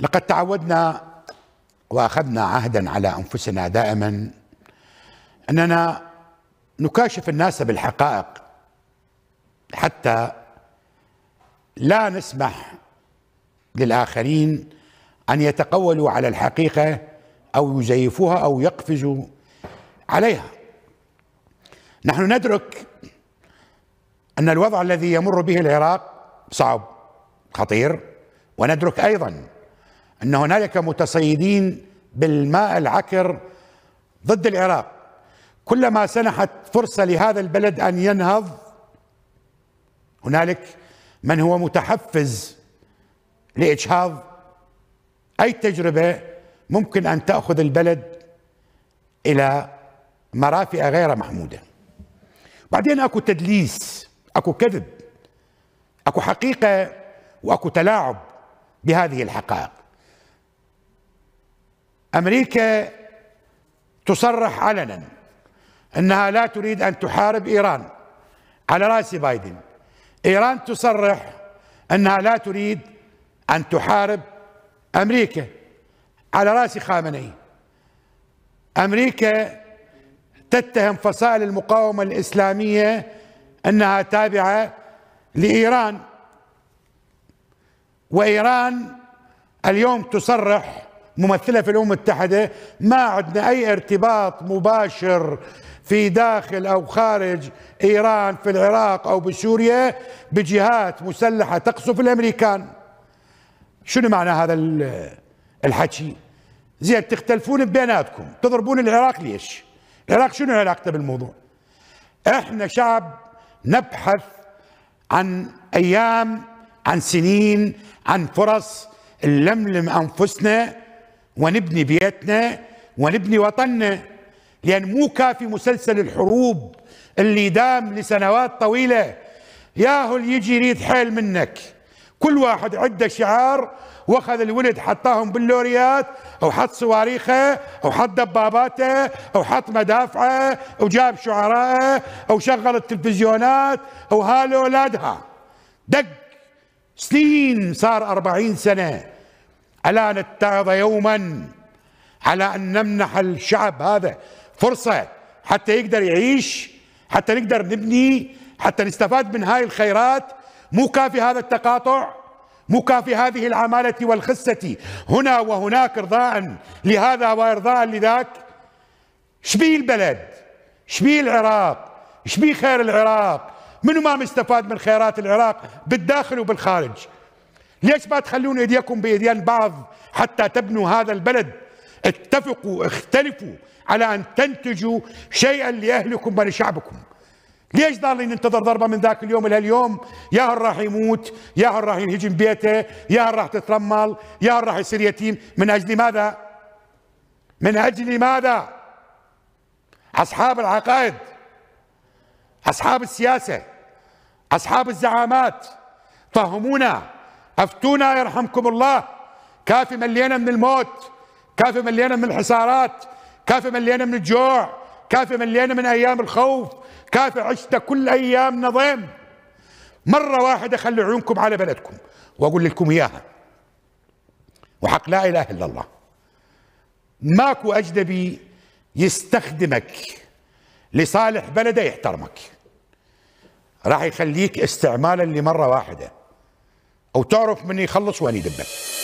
لقد تعودنا واخذنا عهدا على انفسنا دائما اننا نكاشف الناس بالحقائق حتى لا نسمح للاخرين ان يتقولوا على الحقيقه او يزيفوها او يقفزوا عليها نحن ندرك ان الوضع الذي يمر به العراق صعب خطير وندرك ايضا أن هنالك متصيدين بالماء العكر ضد العراق كلما سنحت فرصة لهذا البلد أن ينهض هنالك من هو متحفز لإجهاض أي تجربة ممكن أن تأخذ البلد إلى مرافئ غير محمودة بعدين أكو تدليس أكو كذب أكو حقيقة وأكو تلاعب بهذه الحقائق أمريكا تصرح علنا أنها لا تريد أن تحارب إيران على رأس بايدن إيران تصرح أنها لا تريد أن تحارب أمريكا على رأس خامنئي أمريكا تتهم فصائل المقاومة الإسلامية أنها تابعة لإيران وإيران اليوم تصرح ممثله في الامم المتحده ما عندنا اي ارتباط مباشر في داخل او خارج ايران في العراق او بسوريا بجهات مسلحه تقصف الامريكان شنو معنى هذا الحكي زين تختلفون بيناتكم تضربون العراق ليش العراق شنو علاقته بالموضوع احنا شعب نبحث عن ايام عن سنين عن فرص نلملم انفسنا ونبني بيتنا ونبني وطننا لأن مو كافي مسلسل الحروب اللي دام لسنوات طويلة ياهو اللي يجي يريد حيل منك كل واحد عنده شعار واخذ الولد حطاهم باللوريات او حط صواريخه او حط دباباته او حط مدافعه او جاب شعراءه او شغل التلفزيونات او هالو اولادها دق سنين صار أربعين سنه على أن نتعظ يوما على أن نمنح الشعب هذا فرصة حتى يقدر يعيش حتى نقدر نبني حتى نستفاد من هاي الخيرات مو كافي هذا التقاطع مو كافي هذه العمالة والخسة هنا وهناك إرضاء لهذا وإرضاء لذاك شبيه البلد شبيه العراق شبيه خير العراق منو ما مستفاد من خيرات العراق بالداخل وبالخارج ليش ما تخلون ايديكم بايديان بعض حتى تبنوا هذا البلد اتفقوا اختلفوا على ان تنتجوا شيئا لاهلكم ولشعبكم ليش ضالين ننتظر ضربه من ذاك اليوم الى اليوم يا هل راح يموت يا هل راح ينهجم بيته يا هل راح تترمل يا هل راح يصير يتيم من اجل ماذا من اجل ماذا اصحاب العقائد اصحاب السياسه اصحاب الزعامات فهمونا افتونا يرحمكم الله كافي مليانه من الموت كافي مليانه من الحسارات كافي مليانه من الجوع كافي مليانه من ايام الخوف كافي عشت كل ايام نظام مره واحده خلي عيونكم على بلدكم واقول لكم اياها وحق لا اله الا الله ماكو اجنبي يستخدمك لصالح بلده يحترمك راح يخليك استعمالا لمره واحده او تعرف من يخلص وين يدبك